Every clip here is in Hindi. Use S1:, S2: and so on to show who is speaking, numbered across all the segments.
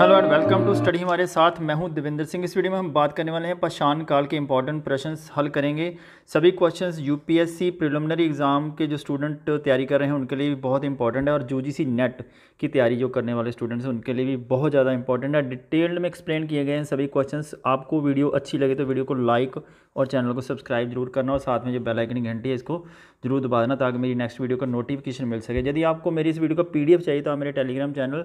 S1: hello and welcome to study हमारे साथ मैं हूं देवेंद्र सिंह इस वीडियो में हम बात करने वाले हैं पशान काल के इंपॉर्टेंट प्रश्नस हल करेंगे सभी क्वेश्चंस यूपीएससी प्रिलिमिनरी एग्ज़ाम के जो स्टूडेंट तैयारी कर रहे हैं उनके लिए भी बहुत इंपॉर्टेंट है और यूजीसी नेट की तैयारी जो करने वाले स्टूडेंट्स हैं उनके लिए भी बहुत ज़्यादा इंपॉर्टेंट है डिटेल्ड में एक्सप्लेन किए गए हैं सभी क्वेश्चन आपको वीडियो अच्छी लगे तो वीडियो को लाइक और चैनल को सब्सक्राइब जरूर करना और साथ में जो बेलाइकनी घंटी है इसको जरूर दबा देना ताकि मेरी नेक्स्ट वीडियो का नोटिफिकेशन मिल सके यदि आपको मेरी इस वीडियो का पी चाहिए तो आप मेरे Telegram channel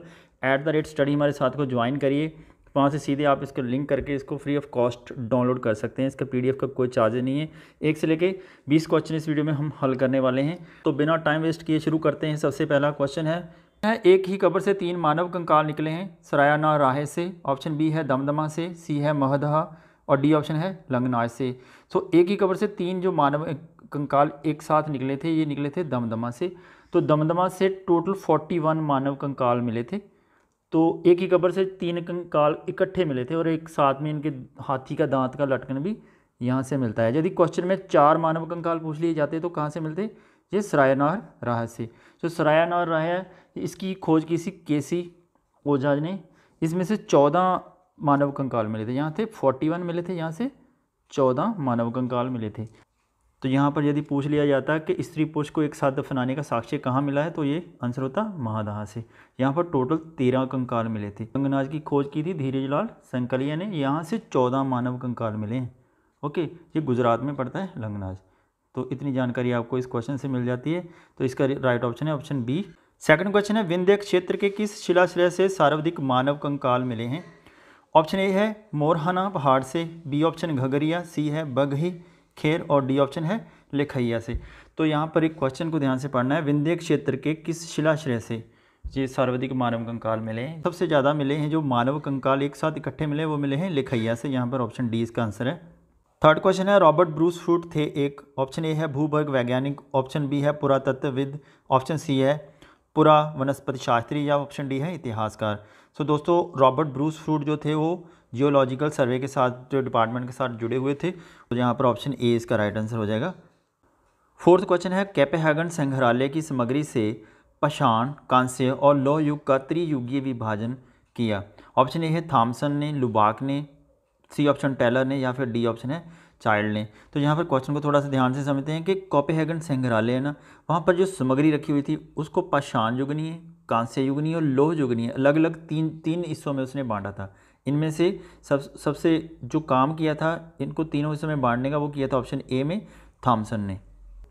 S1: at the rate study हमारे साथ को ज्वाइन करिए वहाँ से सीधे आप इसको लिंक करके इसको फ्री ऑफ कॉस्ट डाउनलोड कर सकते हैं इसका पीडीएफ का कोई चार्ज नहीं है एक से लेके बीस क्वेश्चन इस वीडियो में हम हल करने वाले हैं तो बिना टाइम वेस्ट किए शुरू करते हैं सबसे पहला क्वेश्चन है एक ही कब्र से तीन मानव कंकाल निकले हैं सरायाना राहे से ऑप्शन बी है दमदमा से सी है महदहा और डी ऑप्शन है लंगनाज से सो तो एक ही कब्र से तीन जो मानव कंकाल एक साथ निकले थे ये निकले थे दमदमा से तो दमदमा से टोटल फोर्टी वन मानव कंकाल मिले थे तो एक ही कब्र से तीन कंकाल इकट्ठे मिले थे और एक साथ में इनके हाथी का दांत का लटकन भी यहाँ से मिलता है यदि क्वेश्चन में चार मानव कंकाल पूछ लिए जाते तो कहाँ से मिलते ये सरायनार राह से जो तो सरायनार राह इसकी खोज की सी केसी ओझा ने इसमें से चौदह मानव कंकाल मिले थे यहाँ थे फोर्टी वन मिले थे यहाँ से चौदह मानव कंकाल मिले थे तो यहाँ पर यदि पूछ लिया जाता है कि स्त्री पुरुष को एक साथ दफनाने का साक्ष्य कहाँ मिला है तो ये आंसर होता महादहा से यहाँ पर टोटल तेरह कंकाल मिले थे कंगनाज की खोज की थी धीरेज लाल संकलिया ने यहाँ से चौदह मानव कंकाल मिले हैं ओके ये गुजरात में पड़ता है लंगनाज तो इतनी जानकारी आपको इस क्वेश्चन से मिल जाती है तो इसका राइट ऑप्शन है ऑप्शन बी सेकंड क्वेश्चन है विंध्य क्षेत्र के किस शिलाश्रय से सर्वाधिक मानव कंकाल मिले हैं ऑप्शन ए है मोरहाना पहाड़ से बी ऑप्शन घगरिया सी है बगही खेर और डी ऑप्शन है लेखैया से तो यहाँ पर एक क्वेश्चन को ध्यान से पढ़ना है विंध्य क्षेत्र के किस शिलाश्रय से ये सर्वाधिक मानव कंकाल मिले हैं सबसे ज़्यादा मिले हैं जो मानव कंकाल एक साथ इकट्ठे मिले वो मिले हैं लिखैया से यहाँ पर ऑप्शन डी इसका आंसर है थर्ड क्वेश्चन है रॉबर्ट ब्रूस फ्रूट थे एक ऑप्शन ए है भूवर्ग वैज्ञानिक ऑप्शन बी है पुरातत्वविद ऑप्शन सी है पुरा वनस्पति शास्त्री या ऑप्शन डी है इतिहासकार सो so, दोस्तों रॉबर्ट ब्रूस फ्रूट जो थे वो जियोलॉजिकल सर्वे के साथ जो डिपार्टमेंट के साथ जुड़े हुए थे तो यहाँ पर ऑप्शन ए इसका राइट आंसर हो जाएगा फोर्थ क्वेश्चन है कैपेहागन संग्रहालय की सामग्री से पशाण कांस्य और लौह युग का त्रियुगीय विभाजन किया ऑप्शन ए है थामसन ने लुबाक ने सी ऑप्शन टेलर ने या फिर डी ऑप्शन है चाइल्ड ने तो यहाँ पर क्वेश्चन को थोड़ा सा ध्यान से समझते हैं कि कॉपेहेगन संग्रहालय है ना वहाँ पर जो सामग्री रखी हुई थी उसको पाषाण युगनीय कांस्य युगनीय और लोह युगनीय अलग अलग तीन तीन हिस्सों में उसने बांटा था इनमें से सब सबसे जो काम किया था इनको तीनों हिस्सों में बांटने का वो किया था ऑप्शन ए में थॉमसन ने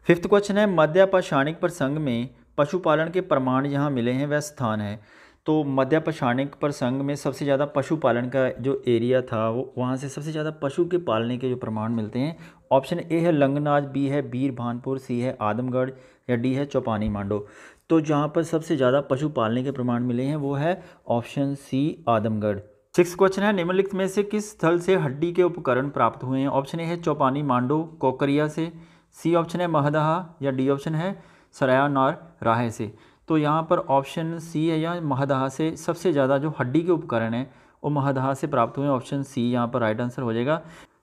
S1: फिफ्थ क्वेश्चन है मध्यपाषाणिक प्रसंग में पशुपालन के प्रमाण जहाँ मिले हैं वह स्थान है तो मध्यपाषाणिक प्रसंग में सबसे ज़्यादा पशुपालन का जो एरिया था वो वहाँ से सबसे ज़्यादा पशु के पालने के जो प्रमाण मिलते हैं ऑप्शन ए है लंगनाज बी है बीर भानपुर सी है आदमगढ़ या डी है चौपानी मांडो तो जहाँ पर सबसे ज़्यादा पशु पालने के प्रमाण मिले हैं वो है option C Adamgarh six question है निम्नलिखित में से किस स्थल से हड्डी के उपकरण प्राप्त हुए हैं ऑप्शन ए है चौपानी मांडो कोकरिया से सी ऑप्शन है महदहा या डी ऑप्शन है सरायानार राहे से तो यहाँ पर ऑप्शन सी है या महदहा से सबसे ज़्यादा जो हड्डी के उपकरण हैं वो महदहा से प्राप्त हुए ऑप्शन सी यहाँ पर राइट आंसर हो जाएगा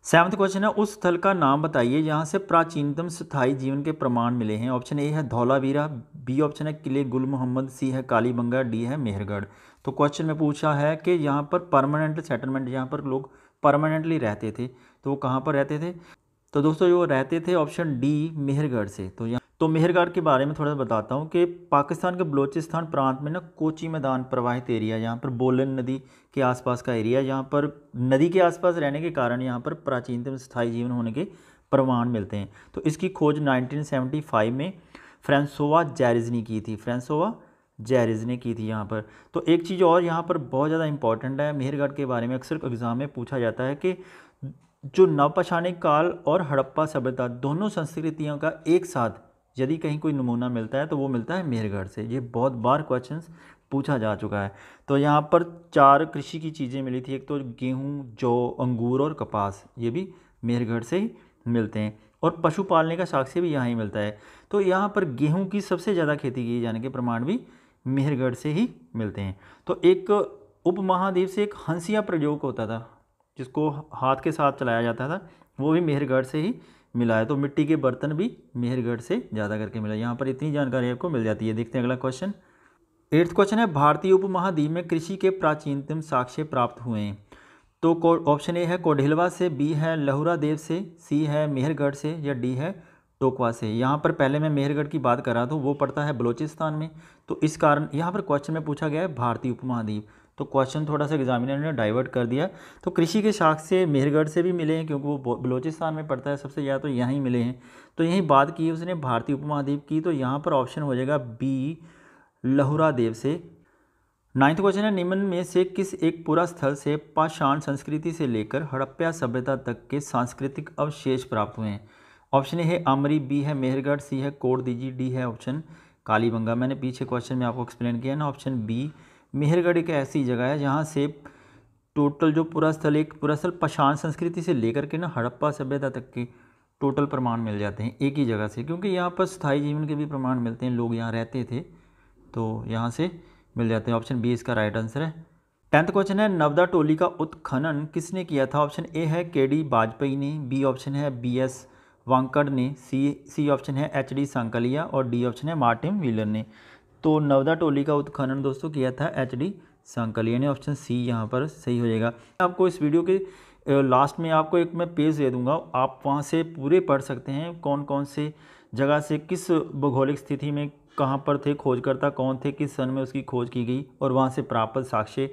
S1: सेवन्थ क्वेश्चन है उस स्थल का नाम बताइए जहाँ से प्राचीनतम स्थायी जीवन के प्रमाण मिले हैं ऑप्शन ए है धौलावीरा बी ऑप्शन है किले गुल मोहम्मद सी है कालीबंगा डी है मेहरगढ़ तो क्वेश्चन में पूछा है कि यहाँ पर परमानेंट सेटलमेंट यहाँ पर लोग परमानेंटली रहते थे तो वो कहाँ पर रहते थे तो दोस्तों जो रहते थे ऑप्शन डी मेहरगढ़ से तो यहाँ तो मेहरगढ़ के बारे में थोड़ा सा बताता हूँ कि पाकिस्तान के बलोचिस्तान प्रांत में ना कोची मैदान प्रवाहित एरिया यहाँ पर बोलन नदी के आसपास का एरिया यहाँ पर नदी के आसपास रहने के कारण यहाँ पर प्राचीनतम स्थायी जीवन होने के प्रमाण मिलते हैं तो इसकी खोज 1975 में फ्रेंसोवा जैरिज ने की थी फ्रेंसोवा जैरिज ने की थी यहाँ पर तो एक चीज़ और यहाँ पर बहुत ज़्यादा इंपॉर्टेंट है मेहरगढ़ के बारे में अक्सर एग्ज़ाम में पूछा जाता है कि जो नवपाषाणिक काल और हड़प्पा सभ्यता दोनों संस्कृतियों का एक साथ यदि कहीं कोई नमूना मिलता है तो वो मिलता है मेहरगढ़ से ये बहुत बार क्वेश्चन पूछा जा चुका है तो यहाँ पर चार कृषि की चीज़ें मिली थी एक तो गेहूँ जौ अंगूर और कपास ये भी मेहरगढ़ से ही मिलते हैं और पशु पालने का साक्ष्य भी यहाँ ही मिलता है तो यहाँ पर गेहूँ की सबसे ज़्यादा खेती की जाने के प्रमाण भी मेहरगढ़ से ही मिलते हैं तो एक उपमहाद्वीप से एक हंसिया प्रयोग होता था जिसको हाथ के साथ चलाया जाता था वो भी मेहरगढ़ से ही मिला है तो मिट्टी के बर्तन भी मेहरगढ़ से ज़्यादा करके मिला यहाँ पर इतनी जानकारी आपको मिल जाती है देखते हैं अगला क्वेश्चन एट्थ क्वेश्चन है भारतीय उपमहाद्वीप में कृषि के प्राचीनतम साक्ष्य प्राप्त हुए हैं तो ऑप्शन ए है कोढिलवा से बी है लहुरा देव से सी है मेहरगढ़ से या डी है टोकवा से यहाँ पर पहले मैं मेहरगढ़ की बात कर रहा था वो पड़ता है बलूचिस्तान में तो इस कारण यहाँ पर क्वेश्चन में पूछा गया है भारतीय उपमहाद्वीप तो क्वेश्चन थोड़ा सा एग्जामिनर ने डाइवर्ट कर दिया तो कृषि के शाख से मेहरगढ़ से भी मिले हैं क्योंकि वो बलोचिस्तान में पड़ता है सबसे ज़्यादा तो यहाँ ही मिले हैं तो यही बात की उसने भारतीय उपमहाद्वीप की तो यहाँ पर ऑप्शन हो जाएगा बी लहुरा देव से नाइन्थ क्वेश्चन है निम्न में से किस एक पूरा स्थल से पाषाण संस्कृति से लेकर हड़प्पा सभ्यता तक के सांस्कृतिक अवशेष प्राप्त हुए हैं ऑप्शन ए है आमरी बी है मेहरगढ़ सी है कोट दीजिए डी है ऑप्शन कालीबंगा मैंने पीछे क्वेश्चन में आपको एक्सप्लेन किया ना ऑप्शन बी मेहरगढ़ एक ऐसी जगह है जहाँ से टोटल जो पूरा स्थल एक पूरा स्थल पशान संस्कृति से लेकर के ना हड़प्पा सभ्यता तक के टोटल प्रमाण मिल जाते हैं एक ही जगह से क्योंकि यहाँ पर स्थायी जीवन के भी प्रमाण मिलते हैं लोग यहाँ रहते थे तो यहाँ से मिल जाते हैं ऑप्शन बी इसका राइट आंसर है टेंथ क्वेश्चन है नवदा टोली का उत्खनन किसने किया था ऑप्शन ए है के डी वाजपेयी ने बी ऑप्शन है बी एस वांकड़ ने सी सी ऑप्शन है एच डी सांकलिया और डी ऑप्शन है मार्टिन व्हीलर ने तो नवदा टोली का उत्खनन दोस्तों किया था एच डी सांकल यानी ऑप्शन सी यहाँ पर सही हो जाएगा आपको इस वीडियो के लास्ट में आपको एक मैं पेज दे दूंगा आप वहाँ से पूरे पढ़ सकते हैं कौन कौन से जगह से किस भौगोलिक स्थिति में कहाँ पर थे खोजकर्ता कौन थे किस सन में उसकी खोज की गई और वहाँ से प्राप्त साक्ष्य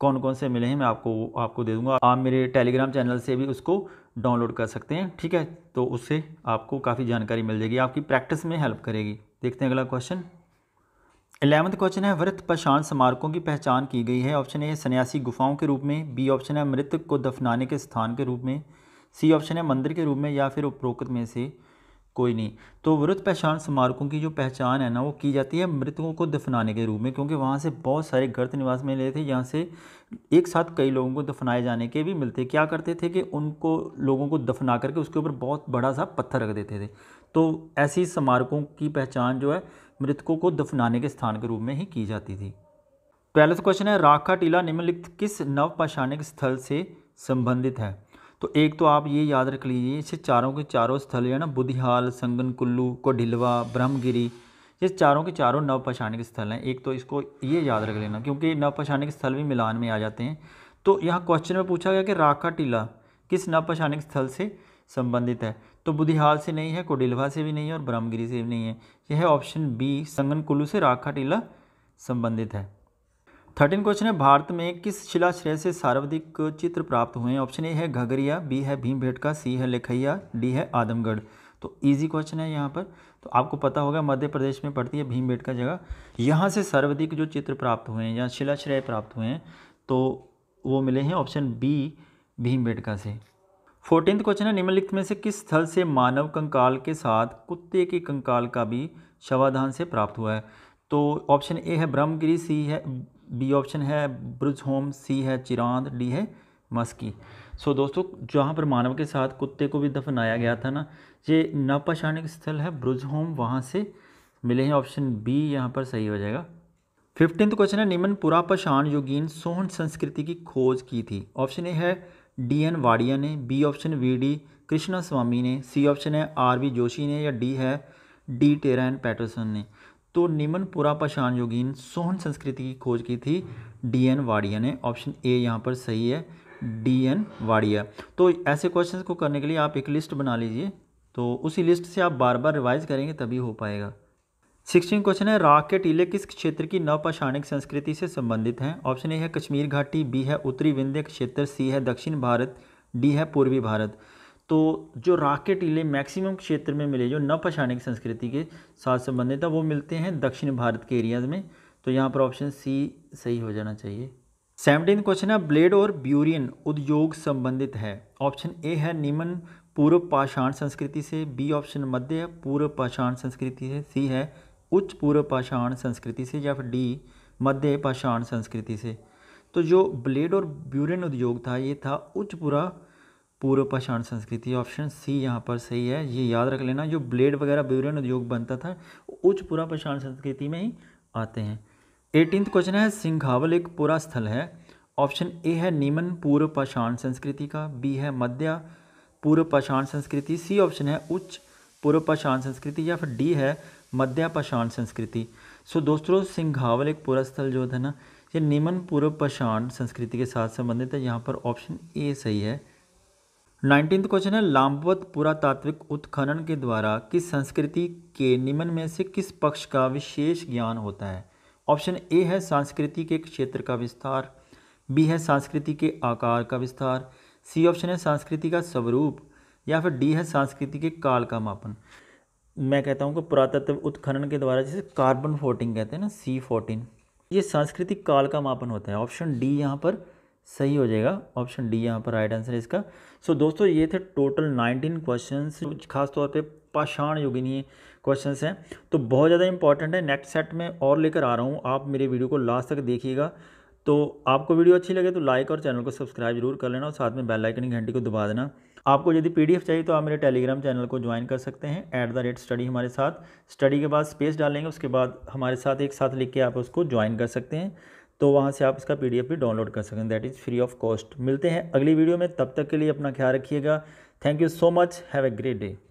S1: कौन कौन से मिले हैं मैं आपको आपको दे दूँगा आप मेरे टेलीग्राम चैनल से भी उसको डाउनलोड कर सकते हैं ठीक है तो उससे आपको काफ़ी जानकारी मिल जाएगी आपकी प्रैक्टिस में हेल्प करेगी देखते हैं अगला क्वेश्चन इलेवंथ क्वेश्चन है वृत्त पर स्मारकों की पहचान की गई है ऑप्शन ए सन्यासी गुफाओं के रूप में बी ऑप्शन है मृत को दफनाने के स्थान के रूप में सी ऑप्शन है मंदिर के रूप में या फिर उपरोक्त में से कोई नहीं तो वृत्त पहचान स्मारकों की जो पहचान है ना वो की जाती है मृतकों को दफनाने के रूप में क्योंकि वहाँ से बहुत सारे गर्त निवास में ले थे यहाँ से एक साथ कई लोगों को दफनाए जाने के भी मिलते क्या करते थे कि उनको लोगों को दफना करके उसके ऊपर बहुत बड़ा सा पत्थर रख देते थे तो ऐसी स्मारकों की पहचान जो है मृतकों को दफनाने के स्थान के रूप में ही की जाती थी पहला क्वेश्चन तो है राखा टीला निम्नलिखित किस नवपाषाणिक स्थल से संबंधित है तो एक तो आप ये याद रख लीजिए इसे चारों के चारों स्थल है ना बुधिहाल संगन कुल्लू कोढिलवा ब्रह्मगिरी ये चारों के चारों नवपाषाणिक स्थल हैं एक तो इसको ये याद रख लेना क्योंकि नवपाषाणिक स्थल भी मिलान में आ जाते हैं तो यहाँ क्वेश्चन में पूछा गया कि राखा टीला किस पाषाणिक स्थल से संबंधित है तो बुधिहाल से नहीं है कोडिलवा से भी नहीं है और ब्रह्मगिरी से भी नहीं है यह है ऑप्शन बी संगन कुल्लू से राखा टीला संबंधित है थर्टीन क्वेश्चन है भारत में किस शिलाश्रय से सर्वाधिक चित्र प्राप्त हुए हैं ऑप्शन ए है घगरिया बी है भीम भेटका सी है लेखैया डी है आदमगढ़ तो इजी क्वेश्चन है यहाँ पर तो आपको पता होगा मध्य प्रदेश में पड़ती है भीम भेटका जगह यहाँ से सर्वाधिक जो चित्र प्राप्त हुए हैं या शिलाश्रय प्राप्त हुए हैं तो वो मिले हैं ऑप्शन बी भीम भेटका से फोर्टीन क्वेश्चन है निम्नलिखित में से किस स्थल से मानव कंकाल के साथ कुत्ते के कंकाल का भी शवाधान से प्राप्त हुआ है तो ऑप्शन ए है ब्रह्मगिरी सी है बी ऑप्शन है होम सी है चिरांद डी है मस्की सो दोस्तों जहाँ पर मानव के साथ कुत्ते को भी दफनाया गया था ना ये नवपाषाणिक स्थल है होम वहाँ से मिले हैं ऑप्शन बी यहाँ पर सही हो जाएगा फिफ्टींथ क्वेश्चन है निम्न पुरापाषाण युगीन सोहन संस्कृति की खोज की थी ऑप्शन ए है डी एन वाडिया ने B option V D Krishnaswami ने सी ऑप्शन है आर वी जोशी ने या डी है डी टेरन पैटरसन ने तो निमन पुरा पशान योगीन सोहन संस्कृति की खोज की थी डी एन वाडिया ने ऑप्शन ए यहाँ पर सही है डी एन वाडिया तो ऐसे क्वेश्चंस को करने के लिए आप एक लिस्ट बना लीजिए तो उसी लिस्ट से आप बार बार रिवाइज करेंगे तभी हो पाएगा सिक्सटीन क्वेश्चन है राख के टीले किस क्षेत्र की नवपाषाणिक संस्कृति से संबंधित हैं ऑप्शन ए है कश्मीर घाटी बी है उत्तरी विंध्य क्षेत्र सी है दक्षिण भारत डी है पूर्वी भारत तो जो राख के टीले मैक्सिमम क्षेत्र में मिले जो नवपाषाणिक संस्कृति के साथ संबंधित है वो मिलते हैं दक्षिण भारत के एरियाज में तो यहाँ पर ऑप्शन सी सही हो जाना चाहिए सेवनटीन क्वेश्चन है ब्लेड और ब्यूरियन उद्योग संबंधित है ऑप्शन ए है निमन पूर्व पाषाण संस्कृति से बी ऑप्शन मध्य पूर्व पाषाण संस्कृति से सी है उच्च पूर्व पाषाण संस्कृति से या फिर डी मध्य पाषाण संस्कृति से तो जो ब्लेड और ब्यूरन उद्योग था ये था उच्च पूरा पूर्व पाषाण संस्कृति ऑप्शन सी यहाँ पर सही है ये याद रख लेना जो ब्लेड वगैरह ब्यूरन उद्योग बनता था उच्च पूरा पाषाण संस्कृति में ही आते हैं एटीन क्वेश्चन है सिंघावल एक पूरा स्थल है ऑप्शन ए है नीमन पूर्व पाषाण संस्कृति का बी है मध्य पूर्व पाषाण संस्कृति सी ऑप्शन है उच्च पूर्व पाषाण संस्कृति या फिर डी है मध्य पाषाण संस्कृति सो दोस्तों सिंघावल एक पूरा स्थल जो था ना ये निम्न पूर्व पाषाण संस्कृति के साथ संबंधित है यहाँ पर ऑप्शन ए सही है नाइनटीन क्वेश्चन है लाम्बवत पुरातात्विक उत्खनन के द्वारा किस संस्कृति के निम्न में से किस पक्ष का विशेष ज्ञान होता है ऑप्शन ए है संस्कृति के क्षेत्र का विस्तार बी है संस्कृति के आकार का विस्तार सी ऑप्शन है संस्कृति का स्वरूप या फिर डी है संस्कृति के काल का मापन मैं कहता हूँ कि पुरातत्व उत्खनन के द्वारा जिसे कार्बन फोर्टीन कहते हैं ना सी फोर्टीन ये सांस्कृतिक काल का मापन होता है ऑप्शन डी यहाँ पर सही हो जाएगा ऑप्शन डी यहाँ पर राइट आंसर है इसका सो so, दोस्तों ये थे टोटल 19 क्वेश्चंस खासतौर पे पाषाण योगिनी क्वेश्चन हैं तो बहुत ज़्यादा इंपॉर्टेंट है नेक्स्ट सेट में और लेकर आ रहा हूँ आप मेरे वीडियो को लास्ट तक देखिएगा तो आपको वीडियो अच्छी लगे तो लाइक और चैनल को सब्सक्राइब जरूर कर लेना और साथ में बेल आइकन की घंटी को दबा देना आपको यदि पीडीएफ चाहिए तो आप मेरे टेलीग्राम चैनल को ज्वाइन कर सकते हैं एट द रेट स्टडी हमारे साथ स्टडी के बाद स्पेस डालेंगे उसके बाद हमारे साथ एक साथ लिख के आप उसको ज्वाइन कर सकते हैं तो वहाँ से आप इसका पी भी डाउनलोड कर सकते हैं that is free of cost मिलते हैं अगली वीडियो में तब तक के लिए अपना ख्याल रखिएगा thank you so much have a great day